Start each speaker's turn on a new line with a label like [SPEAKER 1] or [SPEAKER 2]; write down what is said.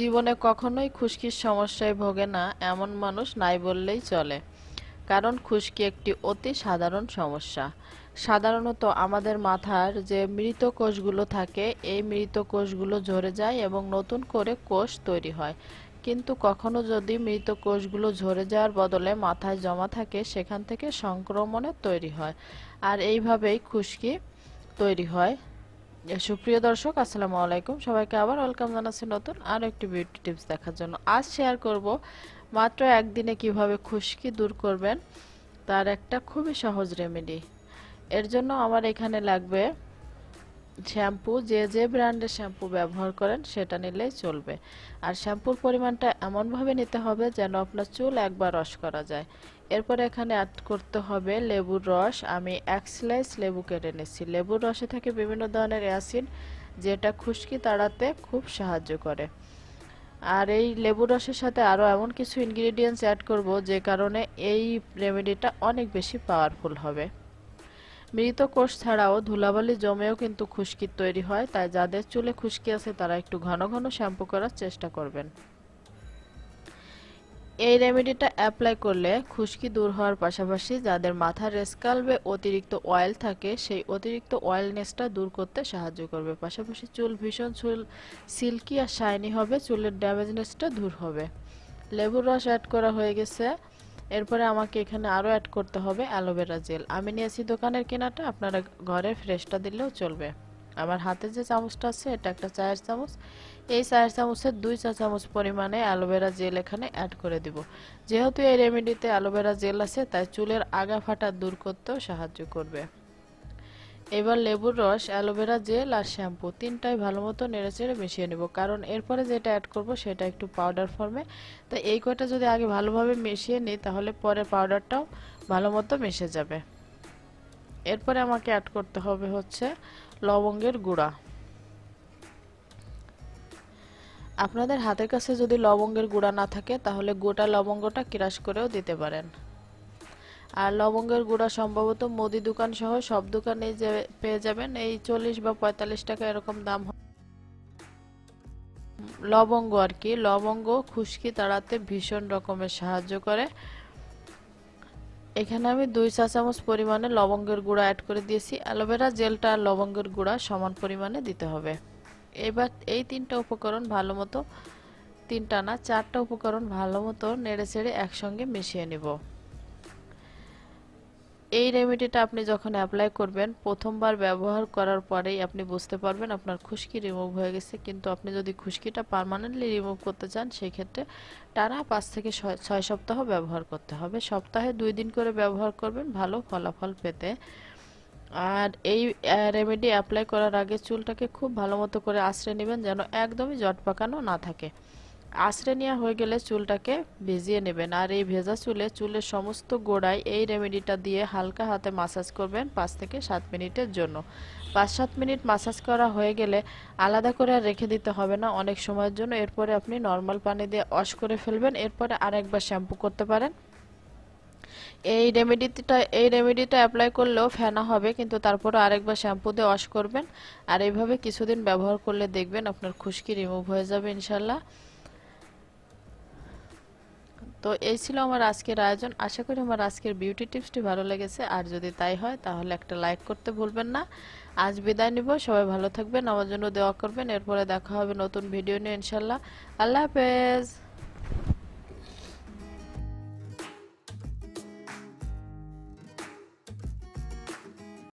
[SPEAKER 1] জীবনে কখনোই খুশকির সমস্যায় ভোগে না এমন মানুষ নাই বললেই চলে কারণ খুশকি একটি অতি সাধারণ সমস্যা সাধারণত আমাদের মাথার যে মৃত কোষগুলো থাকে এই মৃত কোষগুলো ঝরে যায় এবং নতুন করে কোষ তৈরি হয় কিন্তু কখনো যদি মৃত কোষগুলো ঝরে যাওয়ার বদলে মাথায় জমা থাকে সেখান থেকে সংক্রমণের তৈরি হয় আর এইভাবেই খুশকি তৈরি হয় সুপ্রিয় দর্শক আসসালামু আলাইকুম সবাইকে আবার ওয়েলকাম জানাচ্ছি নতুন আর একটি বিউটি টিপস দেখার জন্য আজ শেয়ার করব মাত্র একদিনে কিভাবে খুশকি দূর করবেন তার একটা খুবই সহজ রেমেডি এর জন্য আমার এখানে লাগবে শ্যাম্পু যে যে ব্র্যান্ডের শ্যাম্পু ব্যবহার করেন সেটা নিলেই চলবে আর শ্যাম্পুর পরিমাণটা এমনভাবে নিতে হবে যেন আপনার চুল একবার রস করা যায় এরপর এখানে অ্যাড করতে হবে লেবুর রস আমি এক স্লাইস লেবু কেটে নিচ্ছি লেবুর রসে থাকে বিভিন্ন ধরনের অ্যাসিড যেটা খুশকি তাড়াতে খুব সাহায্য করে আর এই লেবু রসের সাথে আরও এমন কিছু ইনগ্রিডিয়েন্টস অ্যাড করব যে কারণে এই রেমেডিটা অনেক বেশি পাওয়ারফুল হবে মৃত কোষ ছাড়াও ধুলাবালি জমেও কিন্তু খুশকি তৈরি হয় তাই যাদের চুলে খুশকি আছে তারা একটু ঘন ঘন শ্যাম্পু করার চেষ্টা করবেন এই রেমেডিটা অ্যাপ্লাই করলে খুশকি দূর হওয়ার পাশাপাশি যাদের মাথার রেসকালবে অতিরিক্ত অয়েল থাকে সেই অতিরিক্ত অয়েলনেসটা দূর করতে সাহায্য করবে পাশাপাশি চুল ভীষণ চুল সিল্কি আর শাইনি হবে চুলের ড্যামেজনেসটা দূর হবে লেবুর রস অ্যাড করা হয়ে গেছে এরপরে আমাকে এখানে আরও অ্যাড করতে হবে অ্যালোভেরা জেল আমি নিয়েছি দোকানের কেনাটা আপনারা ঘরের ফ্রেশটা দিলেও চলবে আমার হাতে যে চামচটা আছে এটা একটা চায়ের চামচ এই চায়ের চামচের দুই চা চামচ পরিমাণে অ্যালোভেরা জেল এখানে অ্যাড করে দিব যেহেতু এই রেমেডিতে অ্যালোভেরা জেল আছে তাই চুলের আগা ফাটা দূর করতেও সাহায্য করবে এবার লেবুর রস অ্যালোভেরা জেল আর শ্যাম্পু তিনটাই ভালো মতো নেড়েচেড়ে মিশিয়ে নেব কারণ এরপরে যেটা অ্যাড করব সেটা একটু পাউডার ফর্মে তো এই কয়টা যদি আগে ভালোভাবে মিশিয়ে নিই তাহলে পরে পাউডারটাও ভালো মতো মিশে যাবে এরপরে আমাকে অ্যাড করতে হবে হচ্ছে লবঙ্গের গুঁড়া আপনাদের হাতের কাছে যদি লবঙ্গের গুঁড়া না থাকে তাহলে গোটা লবঙ্গটা ক্রাশ করেও দিতে পারেন আর লবঙ্গের গুঁড়া সম্ভবত মুদি দোকান সহ সব দোকানে পেয়ে যাবেন এই চল্লিশ বা পঁয়তাল্লিশ টাকা এরকম দাম লবঙ্গ আর কি লবঙ্গ খুশকি তাড়াতে ভীষণ রকমের সাহায্য করে এখানে আমি দুই চা চামচ পরিমাণে লবঙ্গের গুঁড়া অ্যাড করে দিয়েছি অ্যালোভেরা জেলটা আর লবঙ্গের গুঁড়া সমান পরিমাণে দিতে হবে এবার এই তিনটা উপকরণ ভালো মতো তিনটা না চারটা উপকরণ ভালো মতো নেড়ে চেড়ে একসঙ্গে মিশিয়ে নেব এই রেমেডিটা আপনি যখন অ্যাপ্লাই করবেন প্রথমবার ব্যবহার করার পরেই আপনি বুঝতে পারবেন আপনার খুশকি রিমুভ হয়ে গেছে কিন্তু আপনি যদি খুশকিটা পারমানেন্টলি রিমুভ করতে চান সেক্ষেত্রে টানা পাঁচ থেকে ছয় সপ্তাহ ব্যবহার করতে হবে সপ্তাহে দুই দিন করে ব্যবহার করবেন ভালো ফলাফল পেতে আর এই রেমেডি অ্যাপ্লাই করার আগে চুলটাকে খুব ভালো মতো করে আশ্রয় নেবেন যেন একদমই জট পাকানো না থাকে আশ্রে নেওয়া হয়ে গেলে চুলটাকে ভিজিয়ে নেবেন আর এই ভেজা চুলে চুলের সমস্ত গোড়ায় এই রেমেডিটা দিয়ে হালকা হাতে মাসাজ করবেন পাঁচ থেকে সাত মিনিটের জন্য পাঁচ সাত মিনিট মাসাজ করা হয়ে গেলে আলাদা করে আর রেখে দিতে হবে না অনেক সময়ের জন্য এরপরে আপনি নর্মাল পানি দিয়ে অশ করে ফেলবেন এরপরে আরেকবার শ্যাম্পু করতে পারেন এই রেমেডিটা এই রেমেডিটা অ্যাপ্লাই করলেও ফেনা হবে কিন্তু তারপরে আরেকবার শ্যাম্পু দিয়ে ওয়াশ করবেন আর এইভাবে কিছুদিন ব্যবহার করলে দেখবেন আপনার খুশকি রিমুভ হয়ে যাবে ইনশাল্লাহ তো এই ছিল আমার আজকের আয়োজন আশা করি আমার আজকের বিউটি টিপসটি ভালো লেগেছে আর যদি তাই হয় তাহলে একটা লাইক করতে ভুলবেন না আজ বিদায় নিব সবাই ভালো থাকবেন আমার জন্য দেওয়া করবেন এরপরে দেখা হবে নতুন ভিডিও নিয়ে ইনশাল্লাহ আল্লাহ হাফেজ